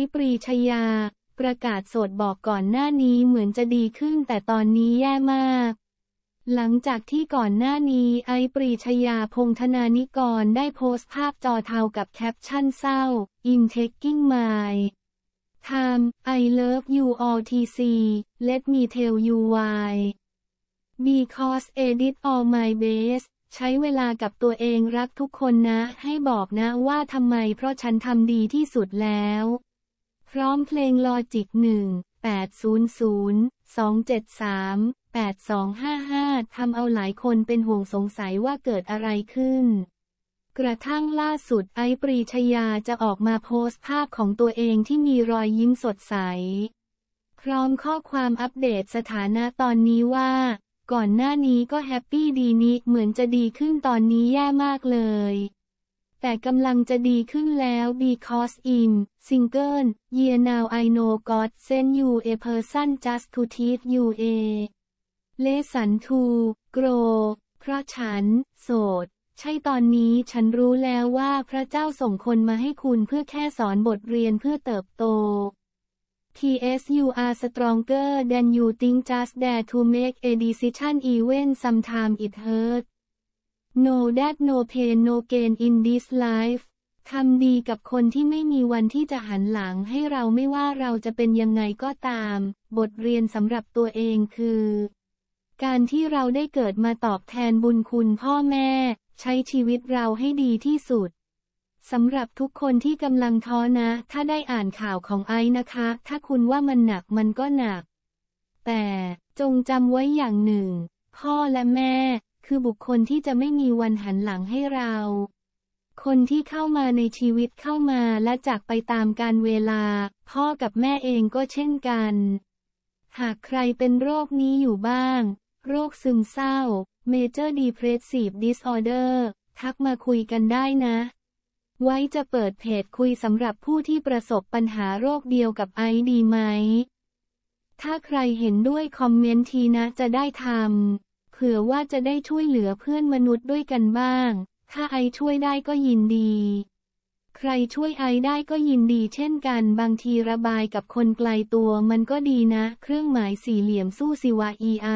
ไปรีชยา ประกาศโสดบอกก่อนหน้านี้เหมือนจะดีขึ้นแต่ตอนนี้แย่มาก หลังจากที่ก่อนหน้านี้ไอปรีชยาพงธนานิกรได้โพสต์ภาพจอเทากับแคปชั่นเศร้า In Taking m y Time I Love You All TC Let Me Tell You Why Because Edit All My Best ใช้เวลากับตัวเองรักทุกคนนะ ให้บอกนะว่าทำไมเพราะฉันทำดีที่สุดแล้วพร้อมเพลงลอจิกหนึ่งแปดศูนย์ศูนย์สองเจ็ดสามแปดสองห้าห้าทำเอาหลายคนเป็นห่วงสงสัยว่าเกิดอะไรขึ้น กระทั่งล่าสุดไอปรีชยาจะออกมาโพสต์ภาพของตัวเองที่มีรอยยิ้มสดใสพร้อมข้อความอัปเดตสถานะตอนนี้ว่า ก่อนหน้านี้ก็แฮปปี้ดีนิดเหมือนจะดีขึ้นตอนนี้แย่มากเลยแต่กำลังจะดีขึ้นแล้ว because in single year now I know God sent you a person just to teach you a lesson to grow เพราะฉัน โสด ใช่ตอนนี้ฉันรู้แล้วว่าพระเจ้าส่งคนมาให้คุณเพื่อแค่สอนบทเรียนเพื่อเติบโต TSU are stronger than you think just dare to make a decision even sometime it hurts no h a t no pain no gain in this life ทำดีกับคนที่ไม่มีวันที่จะหันหลังให้เราไม่ว่าเราจะเป็นยังไงก็ตาม บทเรียนสำหรับตัวเองคือ การที่เราได้เกิดมาตอบแทนบุญคุณพ่อแม่ ใช้ชีวิตเราให้ดีที่สุดสำหรับทุกคนที่กำลังท้อนะ ถ้าได้อ่านข่าวของไอ้นะคะ ถ้าคุณว่ามันหนักมันก็หนัก แต่จงจำไว้อย่างหนึ่ง พ่อและแม่คือบุคคลที่จะไม่มีวันหันหลังให้เรา คนที่เข้ามาในชีวิตเข้ามาและจากไปตามการเวลา พ่อกับแม่เองก็เช่นกัน หากใครเป็นโรคนี้อยู่บ้าง โรคซึมเศร้า Major Depressive Disorder ทักมาคุยกันได้นะ ไว้จะเปิดเพจคุยสำหรับผู้ที่ประสบปัญหาโรคเดียวกับไอดีไหมถ้าใครเห็นด้วยคอมเมนต์ทีนะจะได้ทำผื่อว่าจะได้ช่วยเหลือเพื่อนมนุษย์ด้วยกันบ้าง ถ้าไอช่วยได้ก็ยินดี ใครช่วยไอได้ก็ยินดีเช่นกัน บางทีระบายกับคนไกลตัวมันก็ดีนะ เครื่องหมายสี่เหลี่ยมสู้สิวะอีไอ